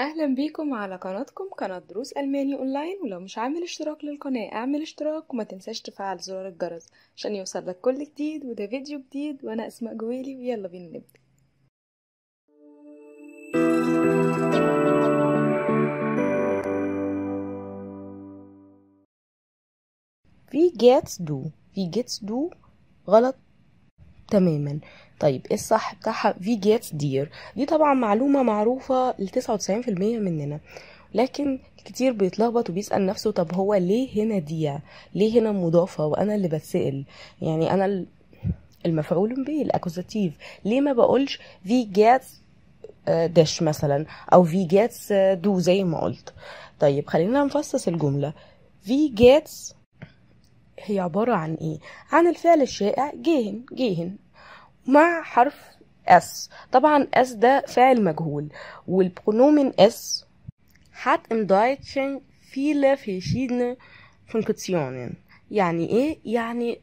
اهلا بيكم على قناتكم قناة دروس الماني اونلاين ولو مش عامل اشتراك للقناة اعمل اشتراك وما تنساش تفعل زرار الجرس عشان يوصلك كل جديد وده فيديو جديد وانا اسماء جويلي ويلا بينا نبدأ في جيتس دو في جيتس دو غلط تماما طيب ايه الصح بتاعها في جيتس دير دي طبعا معلومة معروفة ل 99% مننا لكن كتير بيتلخبط وبيسأل نفسه طب هو ليه هنا ديع ليه هنا مضافة وأنا اللي بتسأل يعني أنا المفعول به الأكوزاتيف ليه ما بقولش في جيتس داش مثلا أو في جيتس دو زي ما قلت طيب خلينا نفصص الجملة في جيتس هي عبارة عن ايه؟ عن الفعل الشائع جيهن جيهن مع حرف اس طبعا اس ده فاعل مجهول والبرونومين اس hat im Deutschen viele verschiedene Funktionen يعني ايه يعني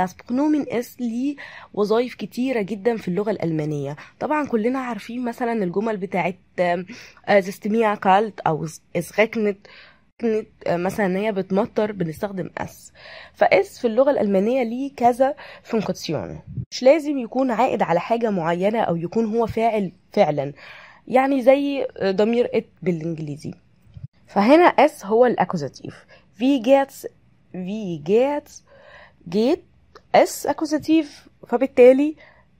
das Pronomen S ليه وظايف كتيرة جدا في اللغة الألمانية طبعا كلنا عارفين مثلا الجمل بتاعت آه، زستميع كالت أو اسغكنت مثلا ان هي بتمطر بنستخدم اس فاس في اللغه الالمانيه ليه كذا فونكسيون مش لازم يكون عائد على حاجه معينه او يكون هو فاعل فعلا يعني زي ضمير ات بالانجليزي فهنا اس هو الاكوزاتيف في جيتس في جيتس جيت اس اكوزاتيف فبالتالي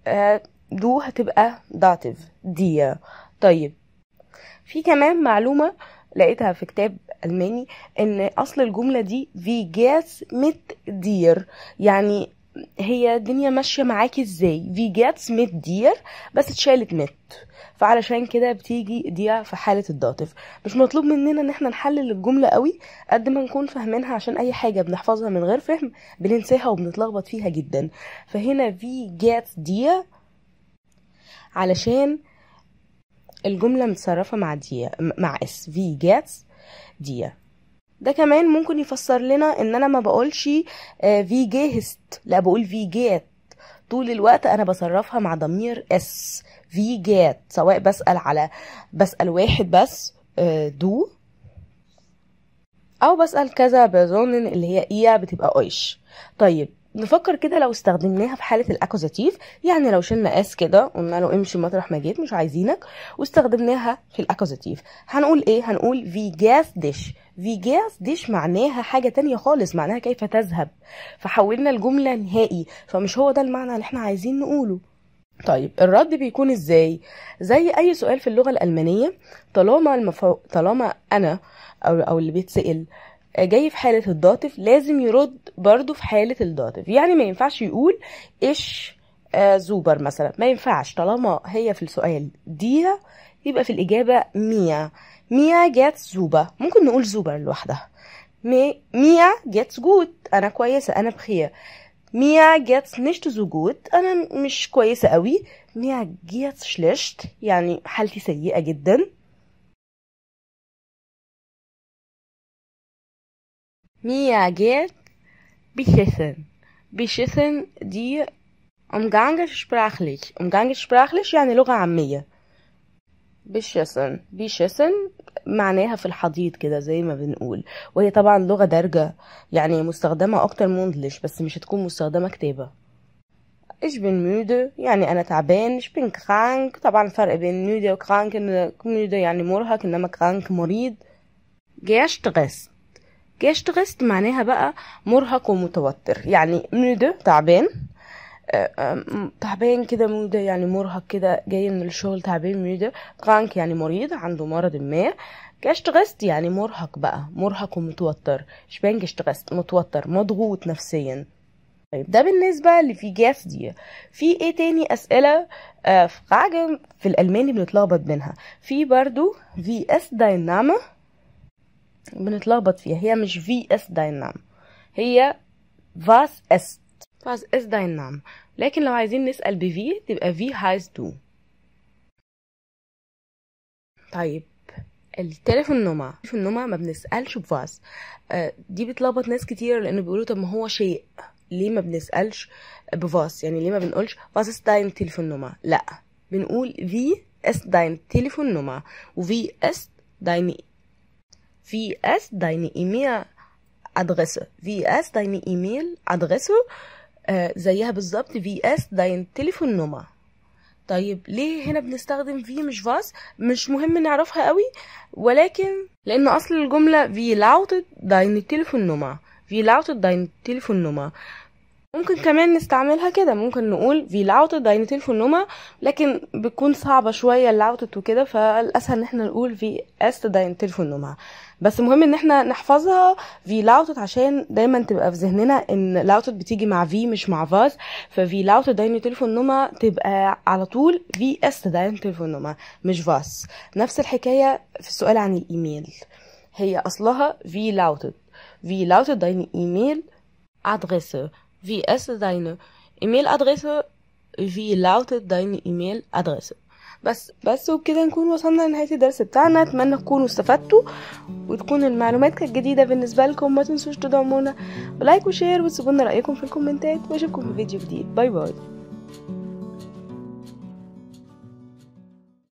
آه، دو هتبقى داتيف دي طيب في كمان معلومه لقيتها في كتاب الماني ان اصل الجمله دي في جاتس مت دير يعني هي الدنيا ماشيه معاكي ازاي في جاتس مت دير بس اتشالت مت فعلشان كده بتيجي دي في حاله الداتف مش مطلوب مننا ان احنا نحلل الجمله قوي قد ما نكون فاهمينها عشان اي حاجه بنحفظها من غير فهم بننساها وبنتلخبط فيها جدا فهنا في جاتس دي علشان الجملة متصرفة مع دي مع اس في gets دي ده كمان ممكن يفسر لنا ان انا ما بقولش في آه، جهست لا بقول في جات طول الوقت انا بصرفها مع ضمير اس في جات سواء بسأل على بسأل واحد بس آه، دو او بسأل كذا بيرسونن اللي هي ايه بتبقى ايش طيب نفكر كده لو استخدمناها في حاله الاكوزاتيف يعني لو شلنا اس كده قلنا له امشي مطرح ما جيت مش عايزينك واستخدمناها في الاكوزاتيف هنقول ايه هنقول في جاس ديش في جاس ديش معناها حاجه تانية خالص معناها كيف تذهب فحولنا الجمله نهائي فمش هو ده المعنى اللي احنا عايزين نقوله طيب الرد بيكون ازاي زي اي سؤال في اللغه الالمانيه طالما المفو... طالما انا او او اللي بيتسال جاي في حالة الضاتف لازم يرد برضو في حالة الضاتف يعني ما ينفعش يقول إيش آه، زوبر مثلا ما ينفعش طالما هي في السؤال دي يبقى في الإجابة ميا ميا جات زوبا ممكن نقول زوبر لوحدها ميا جاتس جود أنا كويسة أنا بخير ميا جاتس نشت زو أنا مش كويسة قوي ميا جات شلشت يعني حالتي سيئة جدا mir beschissen. Beschissen دي umgangen sprachlich. umgangen sprachlich يعني لغة عامية. بالشسن بيشسن معناها في الحضيض كده زي ما بنقول وهي طبعا لغة دارجة يعني مستخدمة أكتر مندلش بس مش هتكون مستخدمة كتابة إيش بين مودة يعني أنا تعبان إيش بين كرانك طبعا الفرق بين مودة وكرانك إن مودة يعني مرهق إنما كرانك مريض جاش تغس كاشتغست معناها بقى مرهق ومتوتر يعني مودة تعبان آه، آه، تعبان كده مودة يعني مرهق كده جاي من الشغل تعبان مودة كرانك يعني مريض عنده مرض ما جاشتغست يعني مرهق بقى مرهق ومتوتر شبان جاشتغست متوتر مضغوط نفسيا طيب ده بالنسبة في جاف دي في ايه تاني اسئلة آه، في حاجة في الالماني بنتلخبط بينها في برضو في اس دايناما بنتلخبط فيها هي مش في اس داينام هي فاس اس فاس اس داينام لكن لو عايزين نسأل بفي تبقى في هايز تو طيب التليفون نوما التليفون نوما ما بنسألش بفاس آه، دي بتلخبط ناس كتير لأنه بيقولوا طب ما هو شيء ليه ما بنسألش بفاس يعني ليه ما بنقولش فاس داين تليفون نوما لأ بنقول في اس داين تليفون نوما وفي اس داين Wie ist deine E-Mail-Adresse? Wie ist deine E-Mail-Adresse آه زيها بالظبط في اس داين تليفون نمبر طيب ليه هنا بنستخدم في مش فاس مش مهم نعرفها قوي ولكن لان اصل الجمله في لاوت داين تليفون نمبر في لاوت داين تليفون نمبر ممكن كمان نستعملها كده ممكن نقول في lautet تلفون Telefonnummer لكن بتكون صعبة شوية اللاوتت وكده فالأسهل ان احنا نقول في است deine Telefonnummer بس مهم ان احنا نحفظها في lautet عشان دايما تبقى في ذهننا ان lautet بتيجي مع في مش مع فاز ففي lautet تلفون Telefonnummer تبقى على طول في است deine Telefonnummer مش فاز نفس الحكاية في السؤال عن الإيميل هي أصلها في lautet في lautet داين ايميل ادريسه wie ist deine E-Mail-Adresse wie lautet deine E-Mail-Adresse بس بس وبكده نكون وصلنا لنهاية الدرس بتاعنا اتمنى تكونوا استفدتوا وتكون المعلومات كانت جديدة بالنسبة لكم ما تنسوش تدعمونا بلايك وشير وتسيبولنا رأيكم في الكومنتات واشوفكم في فيديو جديد باي باي